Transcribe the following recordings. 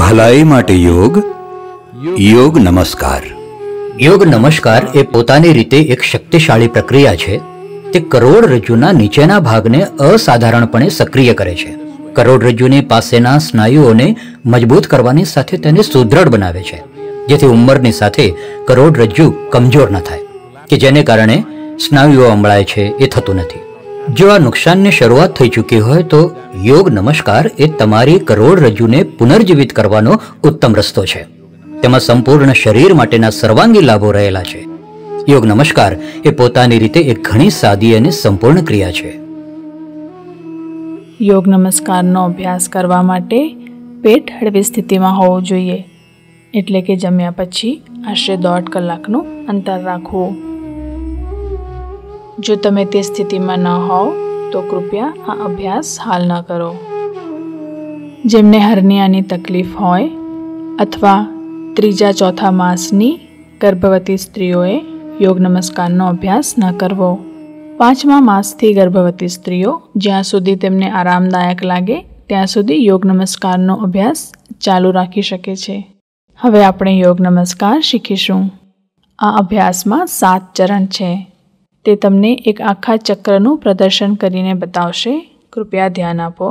ભલાઈ માટે યોગ યોગ નમસ્કાર યોગ નમસ્કાર એ પોતાની રીતે એક શક્તિશાળી પ્રક્રિયા છે તે કરોડરજ્જુના નીચેના ભાગને અસાધારણપણે સક્રિય કરે છે કરોડરજ્જુની પાસેના સ્નાયુઓને મજબૂત કરવાની સાથે તેને સુદૃઢ બનાવે છે જેથી ઉંમરની સાથે કરોડરજ્જુ કમજોર ન થાય કે જેને કારણે સ્નાયુઓ અમળાય છે એ થતું નથી જો આ નુકસાનની શરૂઆત થઈ ચૂકી હોય તો યોગ નમસ્કાર એ તમારી કરોડરજ્જુને પુનર્જીવિત કરવાનો ઉત્તમ રસ્તો છે તેમાં સંપૂર્ણ શરીર માટેના સર્વાંગી લાભો રહેલા છે યોગ નમસ્કાર એ પોતાની રીતે એક ઘણી સાદી અને સંપૂર્ણ ક્રિયા છે યોગ નમસ્કારનો અભ્યાસ કરવા માટે પેટ હળવી સ્થિતિમાં હોવું જોઈએ એટલે કે જમ્યા પછી આશરે દોઢ કલાકનું અંતર રાખવું જો તમે તે સ્થિતિમાં ન હોવ તો કૃપયા આ અભ્યાસ હાલ ન કરો જેમને હર્નિયાની તકલીફ હોય અથવા ત્રીજા ચોથા માસની ગર્ભવતી સ્ત્રીઓએ યોગ નમસ્કારનો અભ્યાસ ન કરવો પાંચમા માસથી ગર્ભવતી સ્ત્રીઓ જ્યાં સુધી તેમને આરામદાયક લાગે ત્યાં સુધી યોગ નમસ્કારનો અભ્યાસ ચાલુ રાખી શકે છે હવે આપણે યોગ નમસ્કાર શીખીશું આ અભ્યાસમાં સાત ચરણ છે તે તમને એક આખા ચક્રનું પ્રદર્શન કરીને બતાવશે કૃપયા ધ્યાન આપો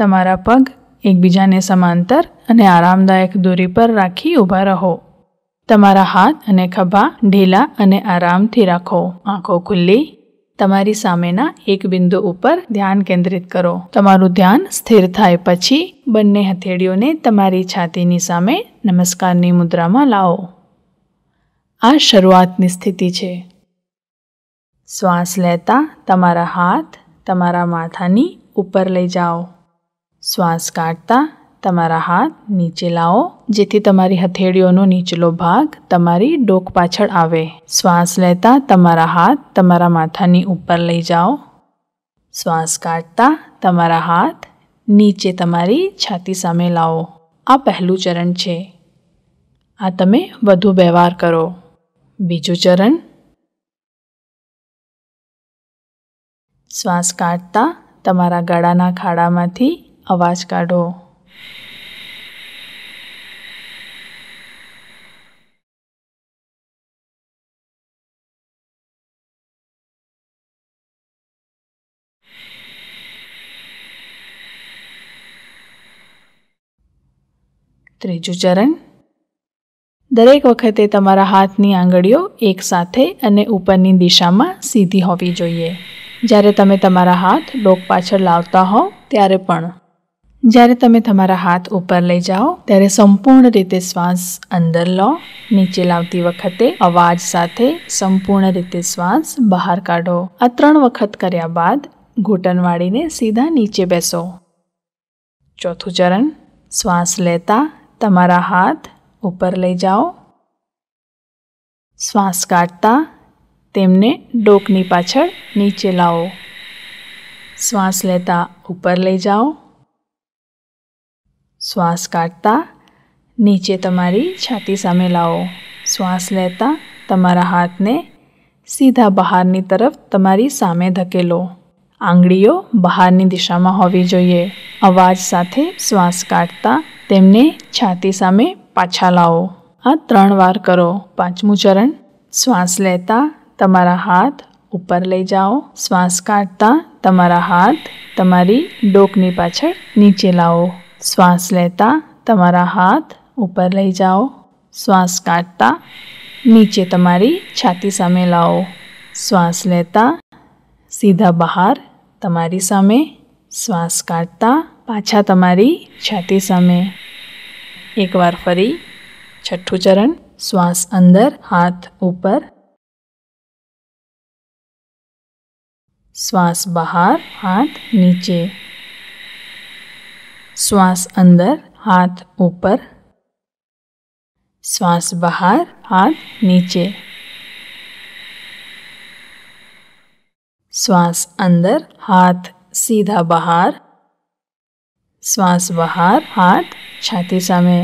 તમારા પગ એકબીજાને સમાંતર અને આરામદાયક દૂરી પર રાખી ઊભા રહો તમારા હાથ અને ખભા ઢીલા અને આરામથી રાખો આંખો ખુલ્લી તમારી સામેના એક બિંદુ ઉપર ધ્યાન કેન્દ્રિત કરો તમારું ધ્યાન સ્થિર થાય પછી બંને હથેળીઓને તમારી છાતીની સામે નમસ્કારની મુદ્રામાં લાવો આ શરૂઆતની સ્થિતિ છે શ્વાસ લેતા તમારા હાથ તમારા માથાની ઉપર લઈ જાઓ શ્વાસ કાઢતા તમારા હાથ નીચે લાવો જેથી તમારી હથેળીઓનો નીચલો ભાગ તમારી ડોક પાછળ આવે શ્વાસ લેતા તમારા હાથ તમારા માથાની ઉપર લઈ જાઓ શ્વાસ કાઢતા તમારા હાથ નીચે તમારી છાતી સામે લાવો આ પહેલું ચરણ છે આ તમે વધુ વ્યવહાર કરો બીજું ચરણ શ્વાસ કાઢતા તમારા ગળાના ખાડામાંથી અવાજ કાઢો ત્રીજું ચરણ દરેક વખતે તમારા હાથની આંગળીઓ એકસાથે અને ઉપરની દિશામાં સીધી હોવી જોઈએ જ્યારે તમે તમારા હાથ ડોક પાછળ લાવતા હો ત્યારે પણ જ્યારે તમે તમારા હાથ ઉપર લઈ જાઓ ત્યારે સંપૂર્ણ રીતે શ્વાસ અંદર લો નીચે લાવતી વખતે અવાજ સાથે સંપૂર્ણ રીતે શ્વાસ બહાર કાઢો આ ત્રણ વખત કર્યા બાદ ઘૂંટણ વાળીને સીધા નીચે બેસો ચોથું ચરણ શ્વાસ લેતા તમારા હાથ ઉપર લઈ જાઓ શ્વાસ કાઢતા તેમને ડોકની પાછળ નીચે લાવો શ્વાસ લેતા ઉપર લઈ જાઓ શ્વાસ કાઢતા નીચે તમારી છાતી સામે લાવો શ્વાસ લેતા તમારા હાથને સીધા બહારની તરફ તમારી સામે ધકેલો આંગળીઓ બહારની દિશામાં હોવી જોઈએ અવાજ સાથે શ્વાસ કાઢતા તેમને છાતી સામે પાછા લાવો આ ત્રણ વાર કરો પાંચમું ચરણ શ્વાસ લેતા तमारा हाथ ऊपर ले जाओ श्वास काटता तमारा हाथ तमारी डोकनी पाछड़ नीचे लाओ श्वास लेता तमारा हाथ ऊपर ले जाओ श्वास काटता नीचे तमारी छाती सामे लाओ श्वास लेता सीधा बाहर तमारी सामे श्वास काटता पाछा तमारी छाती सामे एक बार फरी छठू चरण श्वास अंदर हाथ ऊपर श्वास बाहर हाथ नीचे श्वास अंदर हाथ ऊपर श्वास बाहर हाथ नीचे श्वास अंदर हाथ सीधा बाहर श्वास बाहर हाथ छाती सामे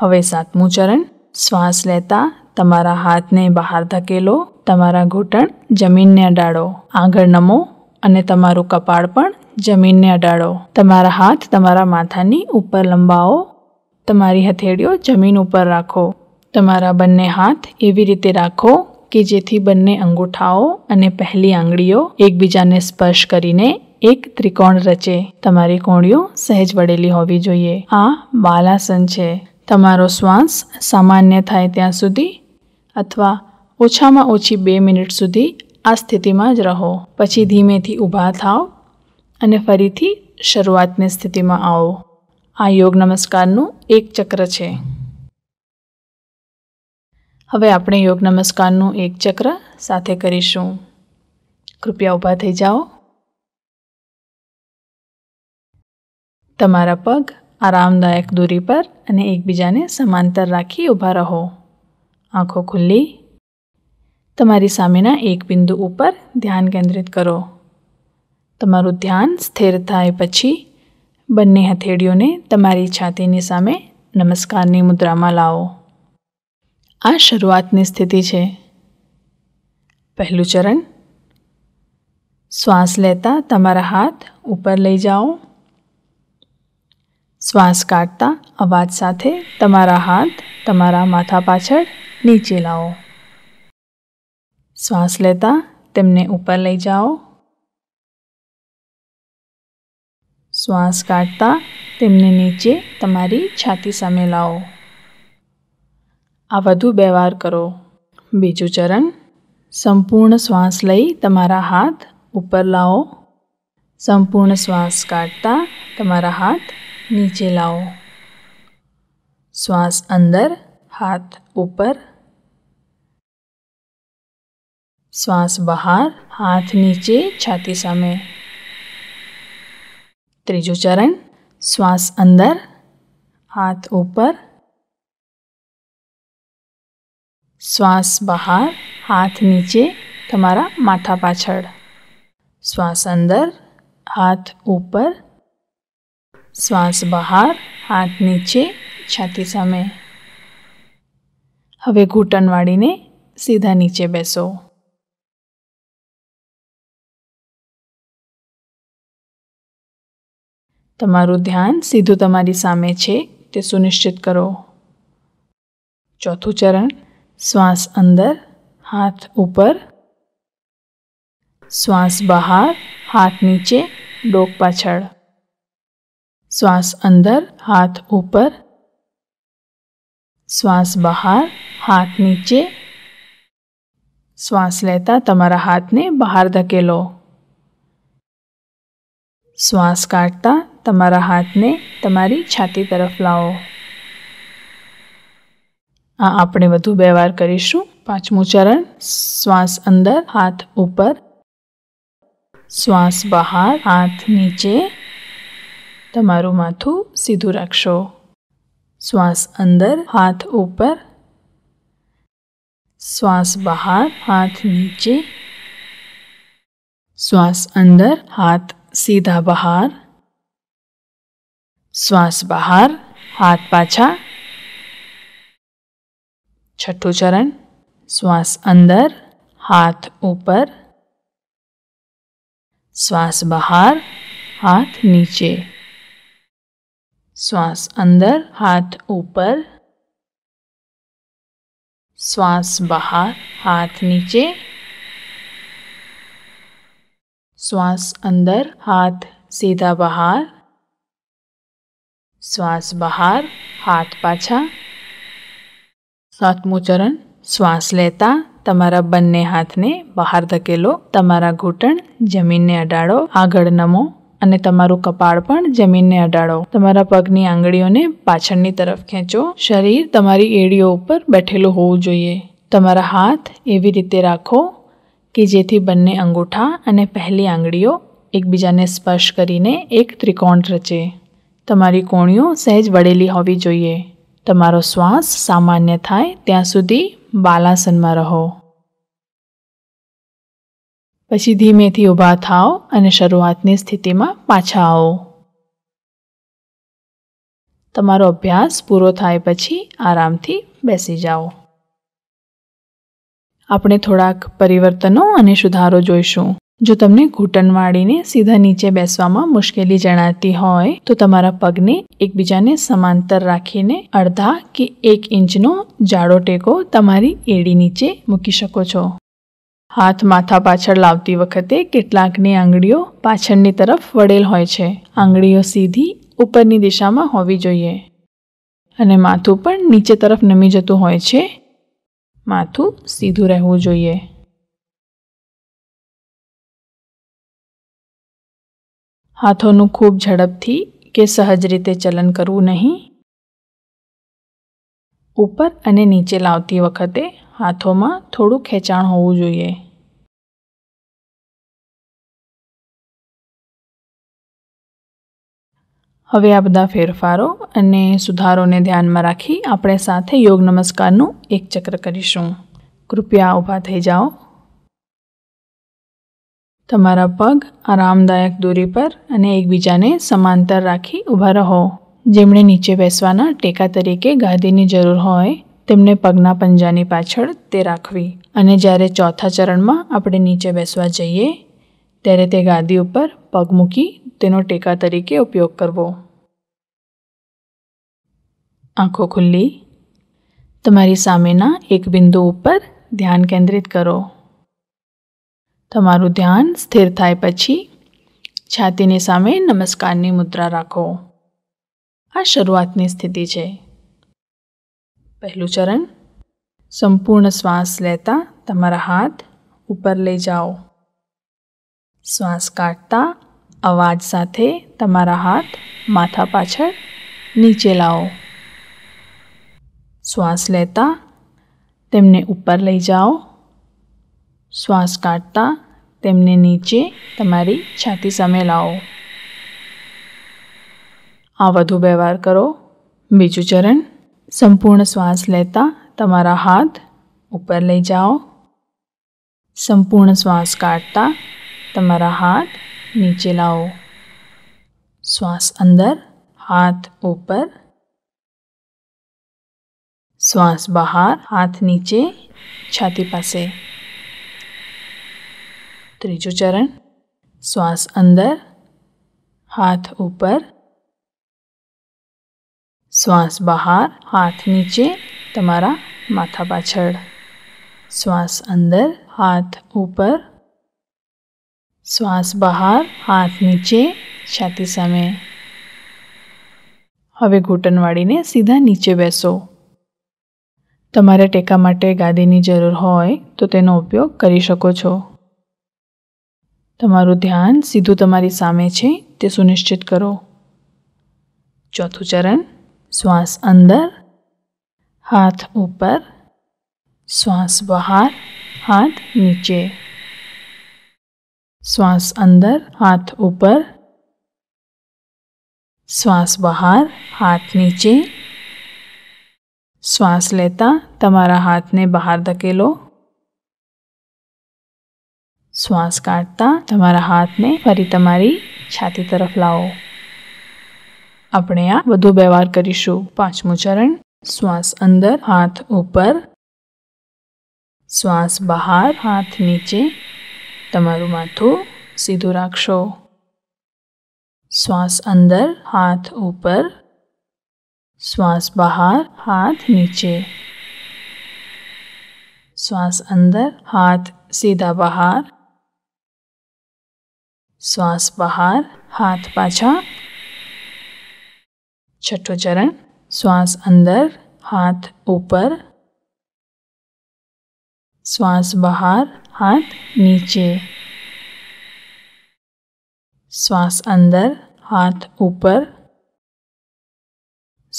हवे सातमू चरण श्वास लेता तमारा हाथ ने बाहर धकेलो તમારા ઘૂંટણ જમીનને અડાડો આગળ નમો અને તમારું કપાળ પણ જમીનને અડાડો તમારા હાથ તમારા માથાની ઉપર લંબાવો તમારી હથેળીઓ જમીન ઉપર રાખો તમારા બંને હાથ એવી રીતે રાખો કે જેથી બંને અંગૂઠાઓ અને પહેલી આંગળીઓ એકબીજાને સ્પર્શ કરીને એક ત્રિકોણ રચે તમારી કોણીઓ સહેજ વળેલી હોવી જોઈએ આ બાલાસન છે તમારો શ્વાસ સામાન્ય થાય ત્યાં સુધી અથવા ઓછામાં ઓછી બે મિનિટ સુધી આ સ્થિતિમાં જ રહો પછી ધીમેથી ઊભા થાઓ અને ફરીથી શરૂઆતની સ્થિતિમાં આવો આ યોગ નમસ્કારનું એક ચક્ર છે હવે આપણે યોગ નમસ્કારનું એક ચક્ર સાથે કરીશું કૃપયા ઊભા થઈ જાઓ તમારા પગ આરામદાયક દૂરી પર અને એકબીજાને સમાંતર રાખી ઊભા રહો આંખો ખુલ્લી તમારી સામેના એક બિંદુ ઉપર ધ્યાન કેન્દ્રિત કરો તમારું ધ્યાન સ્થિર થાય પછી બંને હથેળીઓને તમારી છાતીની સામે નમસ્કારની મુદ્રામાં લાવો આ શરૂઆતની સ્થિતિ છે પહેલું ચરણ શ્વાસ લેતા તમારા હાથ ઉપર લઈ જાઓ શ્વાસ કાઢતા અવાજ સાથે તમારા હાથ તમારા માથા પાછળ નીચે લાવો श्वास लेता तमने ऊपर ले जाओ श्वास काटता तमने नीचे तमारी छाती समय लाओ आ वधु व्यवहार करो बीजू चरण संपूर्ण श्वास लई तमारा हाथ ऊपर लाओ संपूर्ण श्वास काटता तमारा हाथ नीचे लाओ श्वास अंदर हाथ ऊपर श्वास बाहर हाथ नीचे छाती समय त्रिजो चरण श्वास अंदर हाथ ऊपर श्वास बाहर हाथ नीचे तुम्हारा माथा पाछड़ श्वास अंदर हाथ ऊपर श्वास बाहर हाथ नीचे छाती समय हमें घूटन वाड़ी ने सीधा नीचे बैसो તમારું ધ્યાન સીધું તમારી સામે છે તે સુનિશ્ચિત કરો ચોથું ચરણ શ્વાસ અંદર હાથ ઉપર શ્વાસ બહાર હાથ નીચે ડોક પાછળ શ્વાસ અંદર હાથ ઉપર શ્વાસ બહાર હાથ નીચે શ્વાસ લેતા તમારા હાથને બહાર ધકેલો શ્વાસ કાઢતા તમારા હાથને તમારી છાતી તરફ લાવો આ આપણે વધુ બે વાર કરીશું પાંચમું ચરણ શ્વાસ અંદર હાથ ઉપર શ્વાસ બહાર હાથ નીચે તમારું માથું સીધું રાખશો શ્વાસ અંદર હાથ ઉપર શ્વાસ બહાર હાથ નીચે શ્વાસ અંદર હાથ સીધા બહાર श्वास बाहर हाथ पाछा छठो चरण श्वास अंदर हाथ ऊपर श्वास बाहर हाथ नीचे श्वास अंदर हाथ ऊपर श्वास बाहर हाथ नीचे श्वास अंदर हाथ सीधा बाहर શ્વાસ બહાર હાથ પાછા સાતમું ચરણ શ્વાસ લેતા તમારા બંને હાથને બહાર ધકેલો તમારા ઘૂંટણ જમીનને અડાડો આગળ નમો અને તમારું કપાળ પણ જમીનને અડાડો તમારા પગની આંગળીઓને પાછળની તરફ ખેંચો શરીર તમારી એડીઓ ઉપર બેઠેલું હોવું જોઈએ તમારા હાથ એવી રીતે રાખો કે જેથી બંને અંગૂઠા અને પહેલી આંગળીઓ એકબીજાને સ્પર્શ કરીને એક ત્રિકોણ રચે તમારી કોણીઓ સહેજ વળેલી હોવી જોઈએ તમારો શ્વાસ સામાન્ય થાય ત્યાં સુધી બાલાસનમાં રહો પછી ધીમેથી ઊભા થાઓ અને શરૂઆતની સ્થિતિમાં પાછા આવો તમારો અભ્યાસ પૂરો થાય પછી આરામથી બેસી જાઓ આપણે થોડાક પરિવર્તનો અને સુધારો જોઈશું જો તમને ઘૂંટણ વાળીને સીધા નીચે બેસવામાં મુશ્કેલી જણાતી હોય તો તમારા પગને એકબીજાને સમાંતર રાખીને અડધા કે એક ઇંચનો જાડો ટેકો તમારી એડી નીચે મૂકી શકો છો હાથ માથા પાછળ લાવતી વખતે કેટલાકની આંગળીઓ પાછળની તરફ વળેલ હોય છે આંગળીઓ સીધી ઉપરની દિશામાં હોવી જોઈએ અને માથું પણ નીચે તરફ નમી જતું હોય છે માથું સીધું રહેવું જોઈએ હાથોનું ખૂબ ઝડપથી કે સહજ રીતે ચલન કરવું નહીં ઉપર અને નીચે લાવતી વખતે હાથોમાં થોડું ખેંચાણ હોવું જોઈએ હવે આ બધા ફેરફારો અને સુધારોને ધ્યાનમાં રાખી આપણે સાથે યોગ નમસ્કારનું એક ચક્ર કરીશું કૃપયા ઊભા થઈ જાઓ તમારા પગ આરામદાયક દૂરી પર અને એકબીજાને સમાંતર રાખી ઊભા રહો જેમણે નીચે બેસવાના ટેકા તરીકે ગાદીની જરૂર હોય તેમને પગના પંજાની પાછળ તે રાખવી અને જ્યારે ચોથા ચરણમાં આપણે નીચે બેસવા જઈએ ત્યારે તે ગાદી ઉપર પગ મૂકી તેનો ટેકા તરીકે ઉપયોગ કરવો આંખો ખુલ્લી તમારી સામેના એક બિંદુ ઉપર ધ્યાન કેન્દ્રિત કરો તમારું ધ્યાન સ્થિર થાય પછી છાતીની સામે નમસ્કારની મુદ્રા રાખો આ શરૂઆતની સ્થિતિ છે પહેલું ચરણ સંપૂર્ણ શ્વાસ લેતા તમારા હાથ ઉપર લઈ જાઓ શ્વાસ કાઢતા અવાજ સાથે તમારા હાથ માથા પાછળ નીચે લાવો શ્વાસ લેતા તેમને ઉપર લઈ જાઓ શ્વાસ કાઢતા તેમને નીચે તમારી છાતી સામે લાવો આ વધુ બે વાર કરો બીજું ચરણ સંપૂર્ણ શ્વાસ લેતા તમારા હાથ ઉપર લઈ જાઓ સંપૂર્ણ શ્વાસ કાઢતા તમારા હાથ નીચે લાવો શ્વાસ અંદર હાથ ઉપર શ્વાસ બહાર હાથ નીચે છાતી પાસે ત્રીજું ચરણ શ્વાસ અંદર હાથ ઉપર શ્વાસ બહાર હાથ નીચે તમારા માથા પાછળ શ્વાસ અંદર હાથ ઉપર શ્વાસ બહાર હાથ નીચે છાતી સામે હવે ઘૂંટણ વાળીને સીધા નીચે બેસો તમારે ટેકા માટે ગાદીની જરૂર હોય તો તેનો ઉપયોગ કરી શકો છો તમારું ધ્યાન સીધું તમારી સામે છે તે સુનિશ્ચિત કરો ચોથું ચરણ શ્વાસ અંદર હાથ ઉપર શ્વાસ બહાર હાથ નીચે શ્વાસ અંદર હાથ ઉપર શ્વાસ બહાર હાથ નીચે શ્વાસ લેતા તમારા હાથને બહાર ધકેલો શ્વાસ કાઢતા તમારા હાથને ફરી તમારી છાતી તરફ લાવો આપણે આ વધુ બે વાર કરીશું પાંચમું ચરણ શ્વાસ અંદર હાથ ઉપર શ્વાસ બહાર હાથ નીચે તમારું માથું સીધું રાખશો શ્વાસ અંદર હાથ ઉપર શ્વાસ બહાર હાથ નીચે શ્વાસ અંદર હાથ સીધા બહાર श्वास बाहर हाथ पाछा छठो चरण श्वास अंदर हाथ ऊपर श्वास बाहर हाथ नीचे श्वास अंदर हाथ ऊपर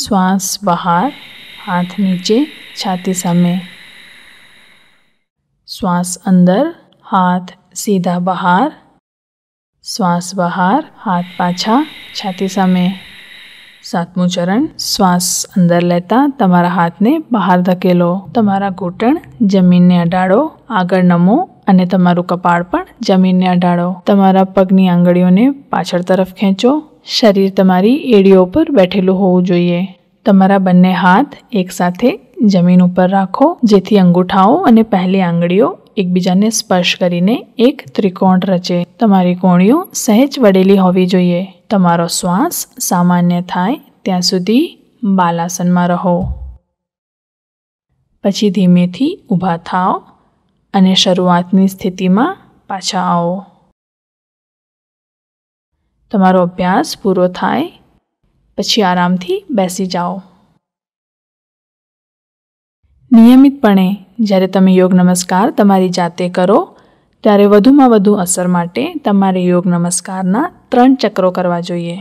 श्वास बाहर हाथ नीचे छाती समय श्वास अंदर हाथ सीधा बाहर શ્વાસ બહાર હાથ પાછા છાતી સામે સાતમું ચરણ શ્વાસ અંદર લેતા તમારા હાથને બહાર ધકેલો તમારા ઘૂંટણ જમીનને અડાડો આગળ નમો અને તમારું કપાળ પણ જમીનને અડાડો તમારા પગની આંગળીઓને પાછળ તરફ ખેંચો શરીર તમારી એડીઓ પર બેઠેલું હોવું જોઈએ તમારા બંને હાથ એકસાથે જમીન ઉપર રાખો જેથી અંગૂઠાઓ અને પહેલી આંગળીઓ એકબીજાને સ્પર્શ કરીને એક ત્રિકોણ રચે તમારી કોણીઓ સહેજ વળેલી હોવી જોઈએ તમારો શ્વાસ સામાન્ય થાય ત્યાં સુધી બાલાસનમાં રહો પછી ધીમેથી ઊભા થાઓ અને શરૂઆતની સ્થિતિમાં પાછા આવો તમારો અભ્યાસ પૂરો થાય પછી આરામથી બેસી જાઓ નિયમિતપણે જ્યારે તમે યોગ નમસ્કાર તમારી જાતે કરો ત્યારે વધુમાં વધુ અસર માટે તમારે યોગ નમસ્કારના ત્રણ ચક્રો કરવા જોઈએ